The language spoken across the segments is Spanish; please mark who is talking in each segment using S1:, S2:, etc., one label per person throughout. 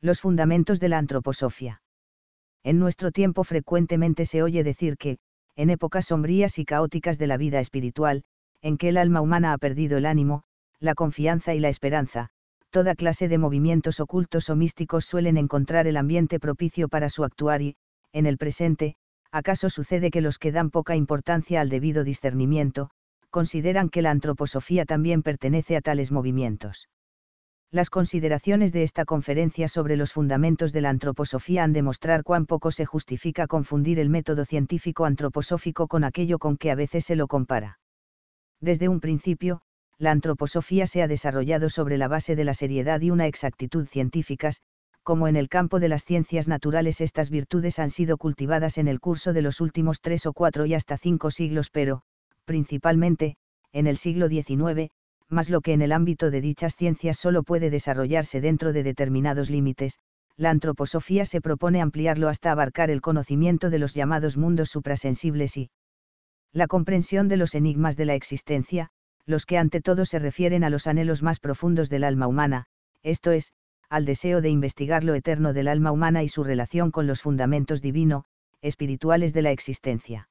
S1: los fundamentos de la antroposofía. En nuestro tiempo frecuentemente se oye decir que, en épocas sombrías y caóticas de la vida espiritual, en que el alma humana ha perdido el ánimo, la confianza y la esperanza, toda clase de movimientos ocultos o místicos suelen encontrar el ambiente propicio para su actuar y, en el presente, acaso sucede que los que dan poca importancia al debido discernimiento, consideran que la antroposofía también pertenece a tales movimientos las consideraciones de esta conferencia sobre los fundamentos de la antroposofía han de cuán poco se justifica confundir el método científico antroposófico con aquello con que a veces se lo compara. Desde un principio, la antroposofía se ha desarrollado sobre la base de la seriedad y una exactitud científicas, como en el campo de las ciencias naturales estas virtudes han sido cultivadas en el curso de los últimos tres o cuatro y hasta cinco siglos pero, principalmente, en el siglo XIX, más lo que en el ámbito de dichas ciencias solo puede desarrollarse dentro de determinados límites, la antroposofía se propone ampliarlo hasta abarcar el conocimiento de los llamados mundos suprasensibles y la comprensión de los enigmas de la existencia, los que ante todo se refieren a los anhelos más profundos del alma humana, esto es, al deseo de investigar lo eterno del alma humana y su relación con los fundamentos divino, espirituales de la existencia.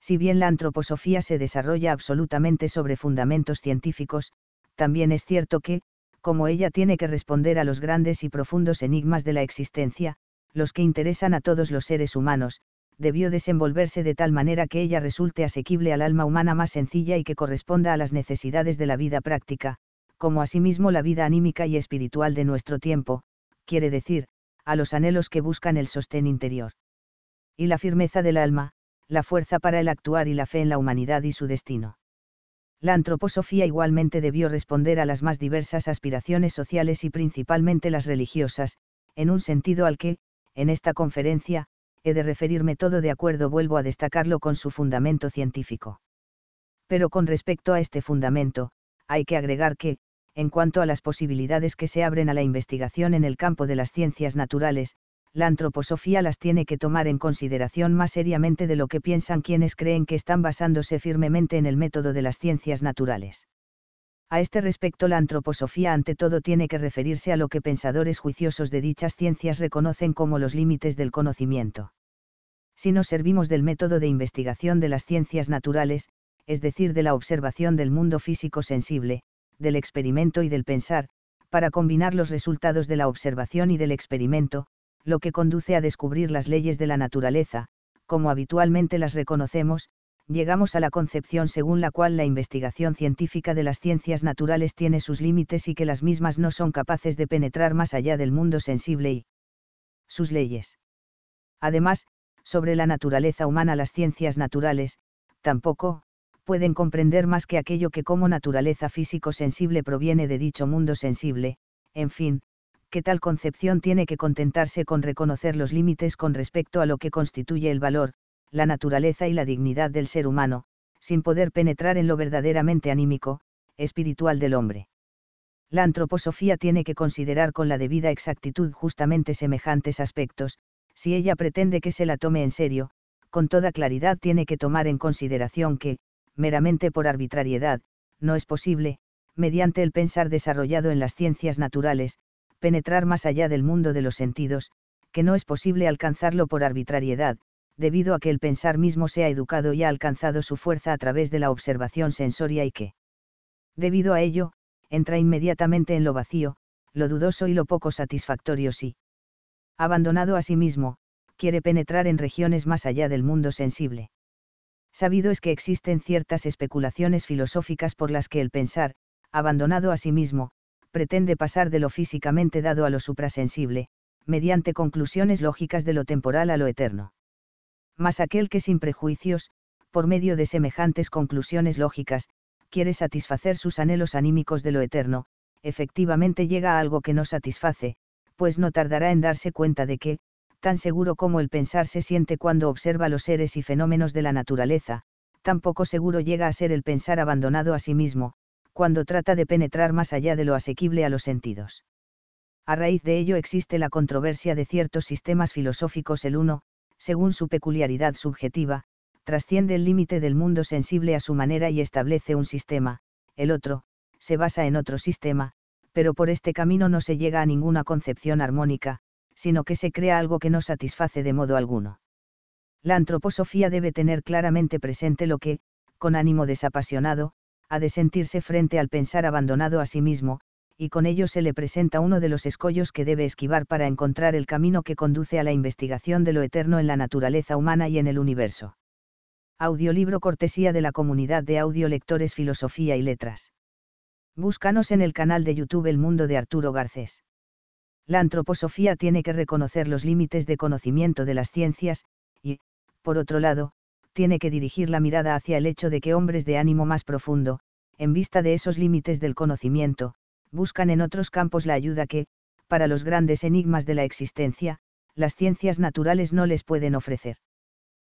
S1: Si bien la antroposofía se desarrolla absolutamente sobre fundamentos científicos, también es cierto que, como ella tiene que responder a los grandes y profundos enigmas de la existencia, los que interesan a todos los seres humanos, debió desenvolverse de tal manera que ella resulte asequible al alma humana más sencilla y que corresponda a las necesidades de la vida práctica, como asimismo la vida anímica y espiritual de nuestro tiempo, quiere decir, a los anhelos que buscan el sostén interior. Y la firmeza del alma, la fuerza para el actuar y la fe en la humanidad y su destino. La antroposofía igualmente debió responder a las más diversas aspiraciones sociales y principalmente las religiosas, en un sentido al que, en esta conferencia, he de referirme todo de acuerdo vuelvo a destacarlo con su fundamento científico. Pero con respecto a este fundamento, hay que agregar que, en cuanto a las posibilidades que se abren a la investigación en el campo de las ciencias naturales, la antroposofía las tiene que tomar en consideración más seriamente de lo que piensan quienes creen que están basándose firmemente en el método de las ciencias naturales. A este respecto la antroposofía ante todo tiene que referirse a lo que pensadores juiciosos de dichas ciencias reconocen como los límites del conocimiento. Si nos servimos del método de investigación de las ciencias naturales, es decir, de la observación del mundo físico sensible, del experimento y del pensar, para combinar los resultados de la observación y del experimento, lo que conduce a descubrir las leyes de la naturaleza, como habitualmente las reconocemos, llegamos a la concepción según la cual la investigación científica de las ciencias naturales tiene sus límites y que las mismas no son capaces de penetrar más allá del mundo sensible y sus leyes. Además, sobre la naturaleza humana las ciencias naturales, tampoco, pueden comprender más que aquello que como naturaleza físico-sensible proviene de dicho mundo sensible, en fin, que tal concepción tiene que contentarse con reconocer los límites con respecto a lo que constituye el valor, la naturaleza y la dignidad del ser humano, sin poder penetrar en lo verdaderamente anímico, espiritual del hombre. La antroposofía tiene que considerar con la debida exactitud justamente semejantes aspectos, si ella pretende que se la tome en serio, con toda claridad tiene que tomar en consideración que, meramente por arbitrariedad, no es posible, mediante el pensar desarrollado en las ciencias naturales, penetrar más allá del mundo de los sentidos, que no es posible alcanzarlo por arbitrariedad, debido a que el pensar mismo se ha educado y ha alcanzado su fuerza a través de la observación sensoria y que, debido a ello, entra inmediatamente en lo vacío, lo dudoso y lo poco satisfactorio si, abandonado a sí mismo, quiere penetrar en regiones más allá del mundo sensible. Sabido es que existen ciertas especulaciones filosóficas por las que el pensar, abandonado a sí mismo, pretende pasar de lo físicamente dado a lo suprasensible, mediante conclusiones lógicas de lo temporal a lo eterno. Mas aquel que sin prejuicios, por medio de semejantes conclusiones lógicas, quiere satisfacer sus anhelos anímicos de lo eterno, efectivamente llega a algo que no satisface, pues no tardará en darse cuenta de que, tan seguro como el pensar se siente cuando observa los seres y fenómenos de la naturaleza, tampoco seguro llega a ser el pensar abandonado a sí mismo, cuando trata de penetrar más allá de lo asequible a los sentidos. A raíz de ello existe la controversia de ciertos sistemas filosóficos el uno, según su peculiaridad subjetiva, trasciende el límite del mundo sensible a su manera y establece un sistema, el otro, se basa en otro sistema, pero por este camino no se llega a ninguna concepción armónica, sino que se crea algo que no satisface de modo alguno. La antroposofía debe tener claramente presente lo que, con ánimo desapasionado, ha de sentirse frente al pensar abandonado a sí mismo, y con ello se le presenta uno de los escollos que debe esquivar para encontrar el camino que conduce a la investigación de lo eterno en la naturaleza humana y en el universo. Audiolibro cortesía de la comunidad de audiolectores Filosofía y Letras. Búscanos en el canal de YouTube El Mundo de Arturo Garcés. La antroposofía tiene que reconocer los límites de conocimiento de las ciencias, y, por otro lado, tiene que dirigir la mirada hacia el hecho de que hombres de ánimo más profundo, en vista de esos límites del conocimiento, buscan en otros campos la ayuda que, para los grandes enigmas de la existencia, las ciencias naturales no les pueden ofrecer.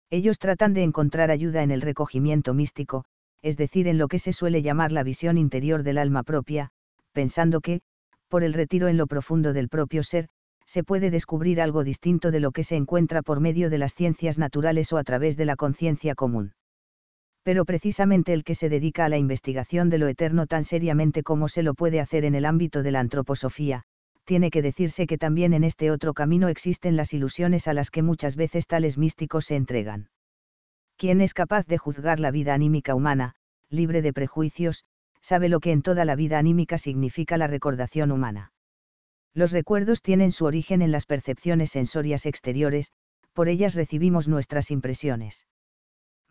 S1: Ellos tratan de encontrar ayuda en el recogimiento místico, es decir, en lo que se suele llamar la visión interior del alma propia, pensando que, por el retiro en lo profundo del propio ser, se puede descubrir algo distinto de lo que se encuentra por medio de las ciencias naturales o a través de la conciencia común. Pero precisamente el que se dedica a la investigación de lo eterno tan seriamente como se lo puede hacer en el ámbito de la antroposofía, tiene que decirse que también en este otro camino existen las ilusiones a las que muchas veces tales místicos se entregan. Quien es capaz de juzgar la vida anímica humana, libre de prejuicios, sabe lo que en toda la vida anímica significa la recordación humana los recuerdos tienen su origen en las percepciones sensorias exteriores, por ellas recibimos nuestras impresiones.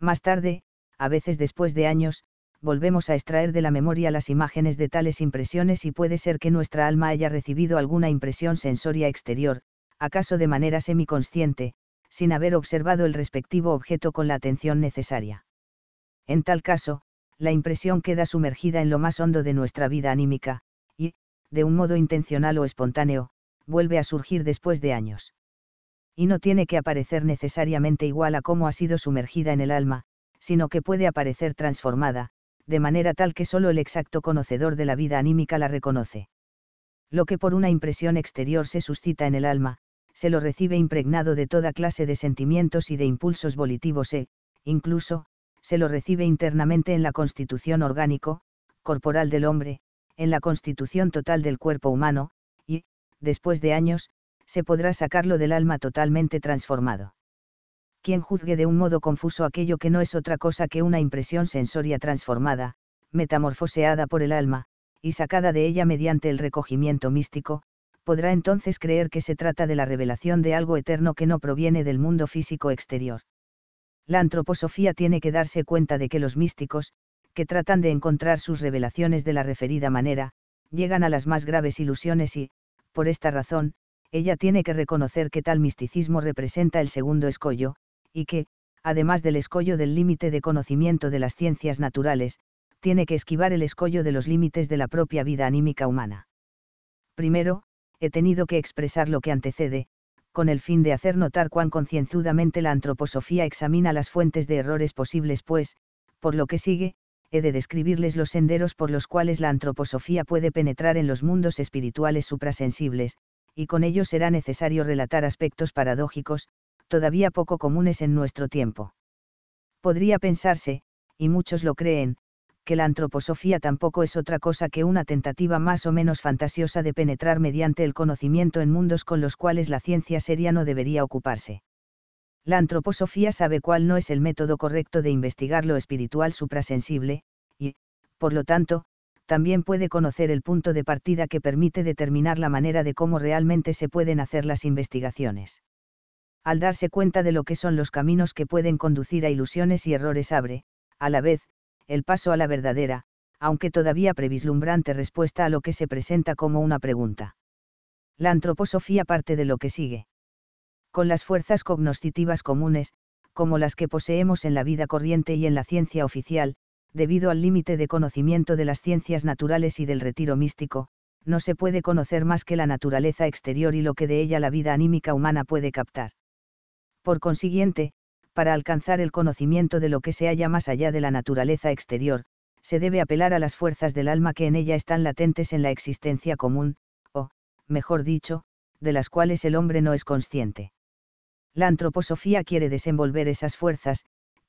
S1: Más tarde, a veces después de años, volvemos a extraer de la memoria las imágenes de tales impresiones y puede ser que nuestra alma haya recibido alguna impresión sensoria exterior, acaso de manera semiconsciente, sin haber observado el respectivo objeto con la atención necesaria. En tal caso, la impresión queda sumergida en lo más hondo de nuestra vida anímica, de un modo intencional o espontáneo, vuelve a surgir después de años. Y no tiene que aparecer necesariamente igual a cómo ha sido sumergida en el alma, sino que puede aparecer transformada, de manera tal que solo el exacto conocedor de la vida anímica la reconoce. Lo que por una impresión exterior se suscita en el alma, se lo recibe impregnado de toda clase de sentimientos y de impulsos volitivos e, incluso, se lo recibe internamente en la constitución orgánico, corporal del hombre, en la constitución total del cuerpo humano, y, después de años, se podrá sacarlo del alma totalmente transformado. Quien juzgue de un modo confuso aquello que no es otra cosa que una impresión sensoria transformada, metamorfoseada por el alma, y sacada de ella mediante el recogimiento místico, podrá entonces creer que se trata de la revelación de algo eterno que no proviene del mundo físico exterior. La antroposofía tiene que darse cuenta de que los místicos, que tratan de encontrar sus revelaciones de la referida manera, llegan a las más graves ilusiones y, por esta razón, ella tiene que reconocer que tal misticismo representa el segundo escollo, y que, además del escollo del límite de conocimiento de las ciencias naturales, tiene que esquivar el escollo de los límites de la propia vida anímica humana. Primero, he tenido que expresar lo que antecede, con el fin de hacer notar cuán concienzudamente la antroposofía examina las fuentes de errores posibles, pues, por lo que sigue, he de describirles los senderos por los cuales la antroposofía puede penetrar en los mundos espirituales suprasensibles, y con ello será necesario relatar aspectos paradójicos, todavía poco comunes en nuestro tiempo. Podría pensarse, y muchos lo creen, que la antroposofía tampoco es otra cosa que una tentativa más o menos fantasiosa de penetrar mediante el conocimiento en mundos con los cuales la ciencia seria no debería ocuparse. La antroposofía sabe cuál no es el método correcto de investigar lo espiritual suprasensible, y, por lo tanto, también puede conocer el punto de partida que permite determinar la manera de cómo realmente se pueden hacer las investigaciones. Al darse cuenta de lo que son los caminos que pueden conducir a ilusiones y errores abre, a la vez, el paso a la verdadera, aunque todavía previslumbrante respuesta a lo que se presenta como una pregunta. La antroposofía parte de lo que sigue con las fuerzas cognoscitivas comunes, como las que poseemos en la vida corriente y en la ciencia oficial, debido al límite de conocimiento de las ciencias naturales y del retiro místico, no se puede conocer más que la naturaleza exterior y lo que de ella la vida anímica humana puede captar. Por consiguiente, para alcanzar el conocimiento de lo que se halla más allá de la naturaleza exterior, se debe apelar a las fuerzas del alma que en ella están latentes en la existencia común, o, mejor dicho, de las cuales el hombre no es consciente. La antroposofía quiere desenvolver esas fuerzas,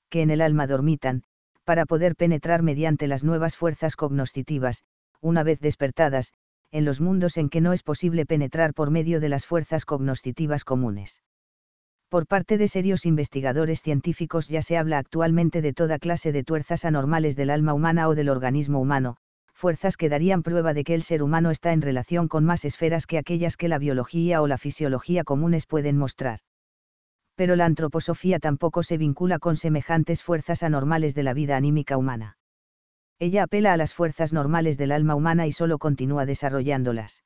S1: que en el alma dormitan, para poder penetrar mediante las nuevas fuerzas cognoscitivas, una vez despertadas, en los mundos en que no es posible penetrar por medio de las fuerzas cognoscitivas comunes. Por parte de serios investigadores científicos ya se habla actualmente de toda clase de tuerzas anormales del alma humana o del organismo humano, fuerzas que darían prueba de que el ser humano está en relación con más esferas que aquellas que la biología o la fisiología comunes pueden mostrar pero la antroposofía tampoco se vincula con semejantes fuerzas anormales de la vida anímica humana. Ella apela a las fuerzas normales del alma humana y solo continúa desarrollándolas.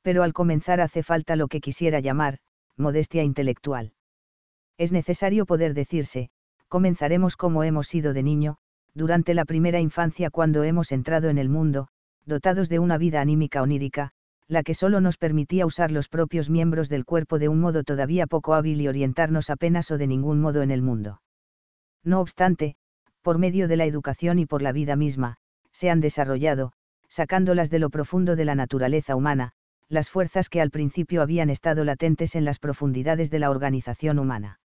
S1: Pero al comenzar hace falta lo que quisiera llamar, modestia intelectual. Es necesario poder decirse, comenzaremos como hemos sido de niño, durante la primera infancia cuando hemos entrado en el mundo, dotados de una vida anímica onírica, la que solo nos permitía usar los propios miembros del cuerpo de un modo todavía poco hábil y orientarnos apenas o de ningún modo en el mundo. No obstante, por medio de la educación y por la vida misma, se han desarrollado, sacándolas de lo profundo de la naturaleza humana, las fuerzas que al principio habían estado latentes en las profundidades de la organización humana.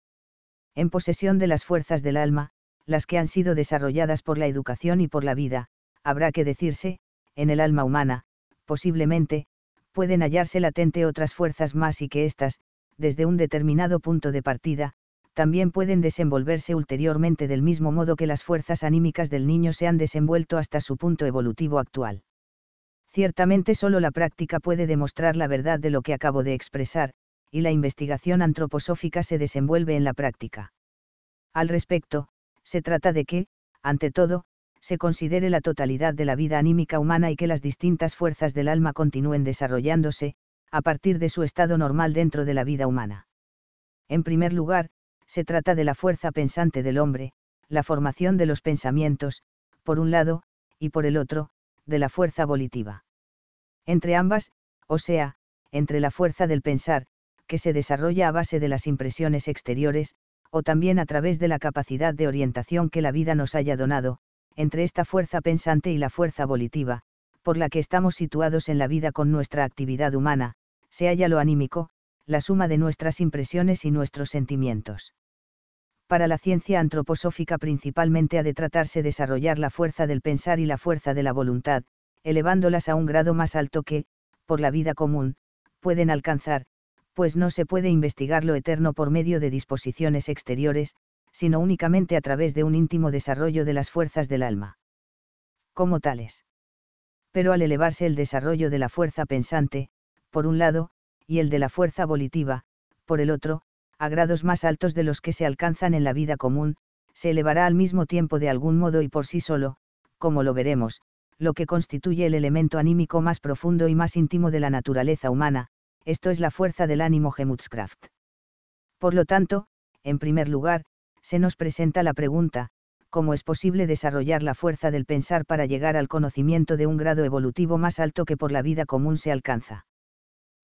S1: En posesión de las fuerzas del alma, las que han sido desarrolladas por la educación y por la vida, habrá que decirse, en el alma humana, posiblemente, pueden hallarse latente otras fuerzas más y que éstas, desde un determinado punto de partida, también pueden desenvolverse ulteriormente del mismo modo que las fuerzas anímicas del niño se han desenvuelto hasta su punto evolutivo actual. Ciertamente solo la práctica puede demostrar la verdad de lo que acabo de expresar, y la investigación antroposófica se desenvuelve en la práctica. Al respecto, se trata de que, ante todo, se considere la totalidad de la vida anímica humana y que las distintas fuerzas del alma continúen desarrollándose, a partir de su estado normal dentro de la vida humana. En primer lugar, se trata de la fuerza pensante del hombre, la formación de los pensamientos, por un lado, y por el otro, de la fuerza volitiva. Entre ambas, o sea, entre la fuerza del pensar, que se desarrolla a base de las impresiones exteriores, o también a través de la capacidad de orientación que la vida nos haya donado, entre esta fuerza pensante y la fuerza volitiva, por la que estamos situados en la vida con nuestra actividad humana, se halla lo anímico, la suma de nuestras impresiones y nuestros sentimientos. Para la ciencia antroposófica principalmente ha de tratarse desarrollar la fuerza del pensar y la fuerza de la voluntad, elevándolas a un grado más alto que, por la vida común, pueden alcanzar, pues no se puede investigar lo eterno por medio de disposiciones exteriores, sino únicamente a través de un íntimo desarrollo de las fuerzas del alma. Como tales. Pero al elevarse el desarrollo de la fuerza pensante, por un lado, y el de la fuerza volitiva, por el otro, a grados más altos de los que se alcanzan en la vida común, se elevará al mismo tiempo de algún modo y por sí solo, como lo veremos, lo que constituye el elemento anímico más profundo y más íntimo de la naturaleza humana, esto es la fuerza del ánimo Gemutskraft. Por lo tanto, en primer lugar, se nos presenta la pregunta, ¿cómo es posible desarrollar la fuerza del pensar para llegar al conocimiento de un grado evolutivo más alto que por la vida común se alcanza?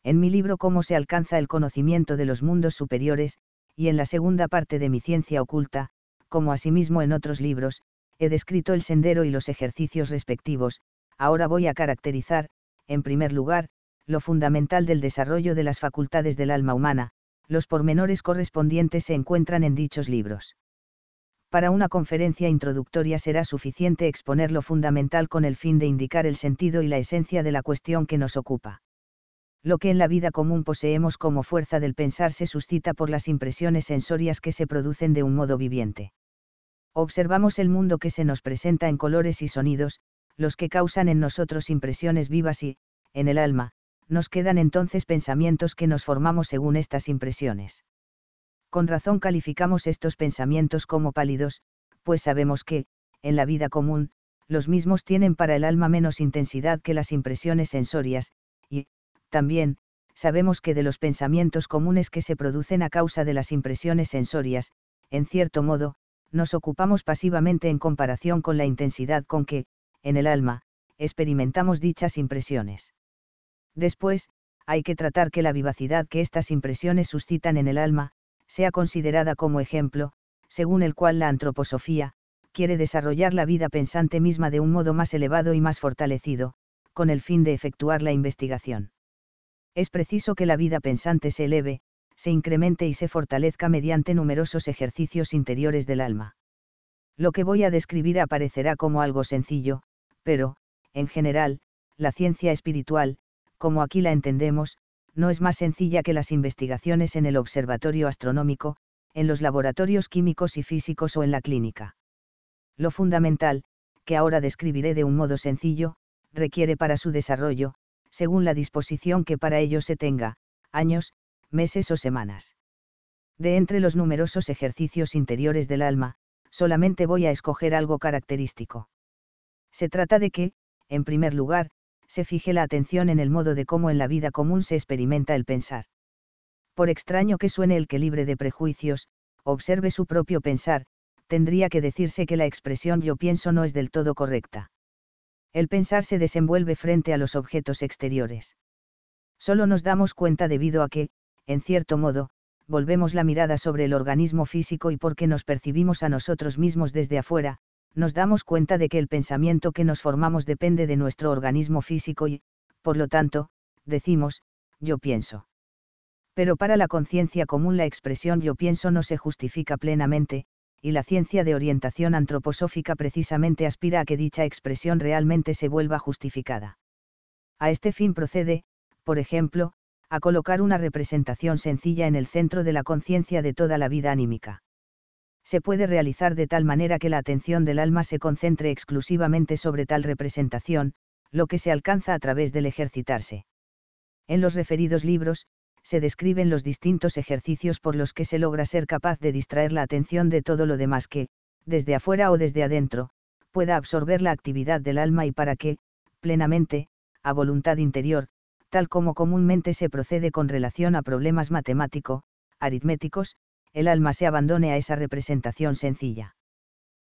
S1: En mi libro Cómo se alcanza el conocimiento de los mundos superiores, y en la segunda parte de mi ciencia oculta, como asimismo en otros libros, he descrito el sendero y los ejercicios respectivos, ahora voy a caracterizar, en primer lugar, lo fundamental del desarrollo de las facultades del alma humana, los pormenores correspondientes se encuentran en dichos libros. Para una conferencia introductoria será suficiente exponer lo fundamental con el fin de indicar el sentido y la esencia de la cuestión que nos ocupa. Lo que en la vida común poseemos como fuerza del pensar se suscita por las impresiones sensorias que se producen de un modo viviente. Observamos el mundo que se nos presenta en colores y sonidos, los que causan en nosotros impresiones vivas y, en el alma, nos quedan entonces pensamientos que nos formamos según estas impresiones. Con razón calificamos estos pensamientos como pálidos, pues sabemos que, en la vida común, los mismos tienen para el alma menos intensidad que las impresiones sensorias, y, también, sabemos que de los pensamientos comunes que se producen a causa de las impresiones sensorias, en cierto modo, nos ocupamos pasivamente en comparación con la intensidad con que, en el alma, experimentamos dichas impresiones. Después, hay que tratar que la vivacidad que estas impresiones suscitan en el alma, sea considerada como ejemplo, según el cual la antroposofía, quiere desarrollar la vida pensante misma de un modo más elevado y más fortalecido, con el fin de efectuar la investigación. Es preciso que la vida pensante se eleve, se incremente y se fortalezca mediante numerosos ejercicios interiores del alma. Lo que voy a describir aparecerá como algo sencillo, pero, en general, la ciencia espiritual, como aquí la entendemos, no es más sencilla que las investigaciones en el observatorio astronómico, en los laboratorios químicos y físicos o en la clínica. Lo fundamental, que ahora describiré de un modo sencillo, requiere para su desarrollo, según la disposición que para ello se tenga, años, meses o semanas. De entre los numerosos ejercicios interiores del alma, solamente voy a escoger algo característico. Se trata de que, en primer lugar, se fije la atención en el modo de cómo en la vida común se experimenta el pensar. Por extraño que suene el que libre de prejuicios, observe su propio pensar, tendría que decirse que la expresión yo pienso no es del todo correcta. El pensar se desenvuelve frente a los objetos exteriores. Solo nos damos cuenta debido a que, en cierto modo, volvemos la mirada sobre el organismo físico y porque nos percibimos a nosotros mismos desde afuera, nos damos cuenta de que el pensamiento que nos formamos depende de nuestro organismo físico y, por lo tanto, decimos, yo pienso. Pero para la conciencia común la expresión yo pienso no se justifica plenamente, y la ciencia de orientación antroposófica precisamente aspira a que dicha expresión realmente se vuelva justificada. A este fin procede, por ejemplo, a colocar una representación sencilla en el centro de la conciencia de toda la vida anímica se puede realizar de tal manera que la atención del alma se concentre exclusivamente sobre tal representación, lo que se alcanza a través del ejercitarse. En los referidos libros, se describen los distintos ejercicios por los que se logra ser capaz de distraer la atención de todo lo demás que, desde afuera o desde adentro, pueda absorber la actividad del alma y para que, plenamente, a voluntad interior, tal como comúnmente se procede con relación a problemas matemático, aritméticos, el alma se abandone a esa representación sencilla.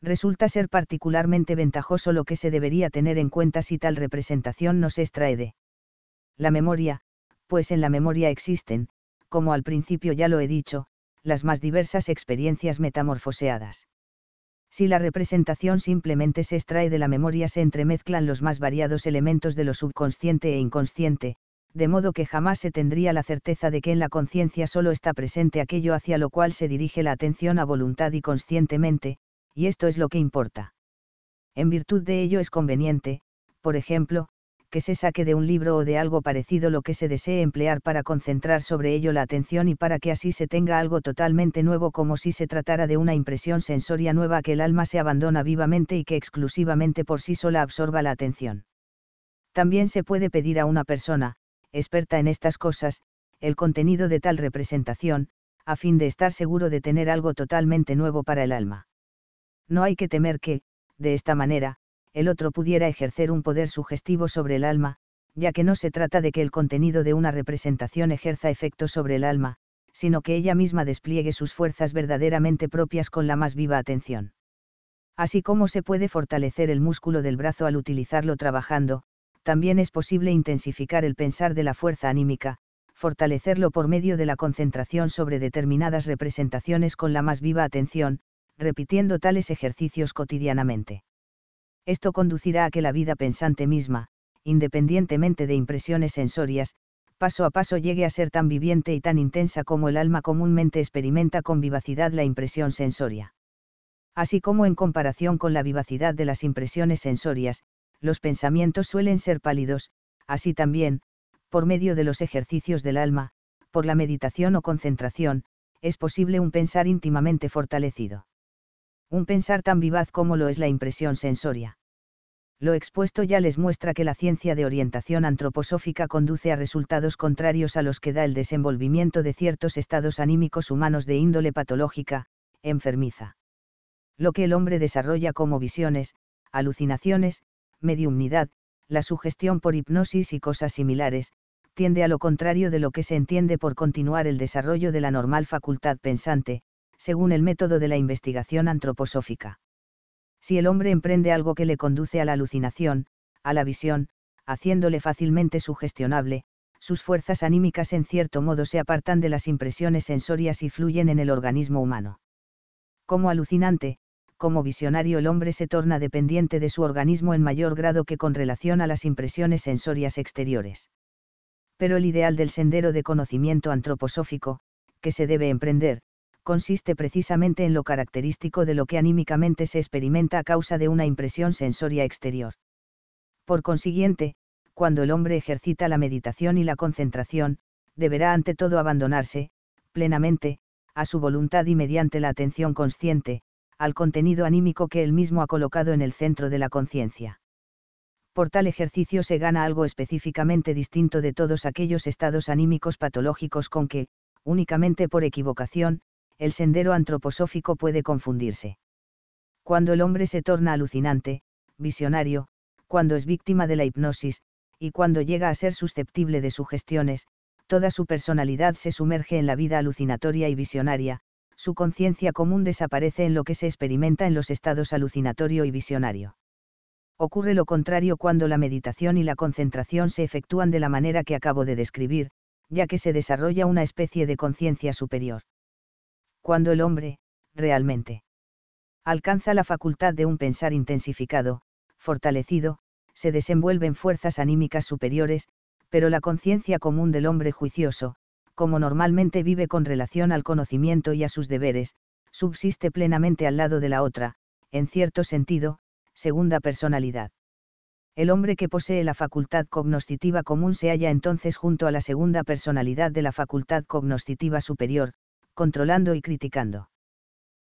S1: Resulta ser particularmente ventajoso lo que se debería tener en cuenta si tal representación no se extrae de la memoria, pues en la memoria existen, como al principio ya lo he dicho, las más diversas experiencias metamorfoseadas. Si la representación simplemente se extrae de la memoria se entremezclan los más variados elementos de lo subconsciente e inconsciente, de modo que jamás se tendría la certeza de que en la conciencia solo está presente aquello hacia lo cual se dirige la atención a voluntad y conscientemente, y esto es lo que importa. En virtud de ello es conveniente, por ejemplo, que se saque de un libro o de algo parecido lo que se desee emplear para concentrar sobre ello la atención y para que así se tenga algo totalmente nuevo como si se tratara de una impresión sensoria nueva que el alma se abandona vivamente y que exclusivamente por sí sola absorba la atención. También se puede pedir a una persona, experta en estas cosas, el contenido de tal representación, a fin de estar seguro de tener algo totalmente nuevo para el alma. No hay que temer que, de esta manera, el otro pudiera ejercer un poder sugestivo sobre el alma, ya que no se trata de que el contenido de una representación ejerza efecto sobre el alma, sino que ella misma despliegue sus fuerzas verdaderamente propias con la más viva atención. Así como se puede fortalecer el músculo del brazo al utilizarlo trabajando, también es posible intensificar el pensar de la fuerza anímica, fortalecerlo por medio de la concentración sobre determinadas representaciones con la más viva atención, repitiendo tales ejercicios cotidianamente. Esto conducirá a que la vida pensante misma, independientemente de impresiones sensorias, paso a paso llegue a ser tan viviente y tan intensa como el alma comúnmente experimenta con vivacidad la impresión sensoria. Así como en comparación con la vivacidad de las impresiones sensorias, los pensamientos suelen ser pálidos, así también, por medio de los ejercicios del alma, por la meditación o concentración, es posible un pensar íntimamente fortalecido. Un pensar tan vivaz como lo es la impresión sensoria. Lo expuesto ya les muestra que la ciencia de orientación antroposófica conduce a resultados contrarios a los que da el desenvolvimiento de ciertos estados anímicos humanos de índole patológica, enfermiza. Lo que el hombre desarrolla como visiones, alucinaciones, mediumnidad, la sugestión por hipnosis y cosas similares, tiende a lo contrario de lo que se entiende por continuar el desarrollo de la normal facultad pensante, según el método de la investigación antroposófica. Si el hombre emprende algo que le conduce a la alucinación, a la visión, haciéndole fácilmente sugestionable, sus fuerzas anímicas en cierto modo se apartan de las impresiones sensorias y fluyen en el organismo humano. Como alucinante, como visionario el hombre se torna dependiente de su organismo en mayor grado que con relación a las impresiones sensorias exteriores. Pero el ideal del sendero de conocimiento antroposófico, que se debe emprender, consiste precisamente en lo característico de lo que anímicamente se experimenta a causa de una impresión sensoria exterior. Por consiguiente, cuando el hombre ejercita la meditación y la concentración, deberá ante todo abandonarse, plenamente, a su voluntad y mediante la atención consciente, al contenido anímico que él mismo ha colocado en el centro de la conciencia. Por tal ejercicio se gana algo específicamente distinto de todos aquellos estados anímicos patológicos con que, únicamente por equivocación, el sendero antroposófico puede confundirse. Cuando el hombre se torna alucinante, visionario, cuando es víctima de la hipnosis, y cuando llega a ser susceptible de sugestiones, toda su personalidad se sumerge en la vida alucinatoria y visionaria, su conciencia común desaparece en lo que se experimenta en los estados alucinatorio y visionario. Ocurre lo contrario cuando la meditación y la concentración se efectúan de la manera que acabo de describir, ya que se desarrolla una especie de conciencia superior. Cuando el hombre, realmente, alcanza la facultad de un pensar intensificado, fortalecido, se desenvuelven fuerzas anímicas superiores, pero la conciencia común del hombre juicioso, como normalmente vive con relación al conocimiento y a sus deberes, subsiste plenamente al lado de la otra, en cierto sentido, segunda personalidad. El hombre que posee la facultad cognoscitiva común se halla entonces junto a la segunda personalidad de la facultad cognoscitiva superior, controlando y criticando.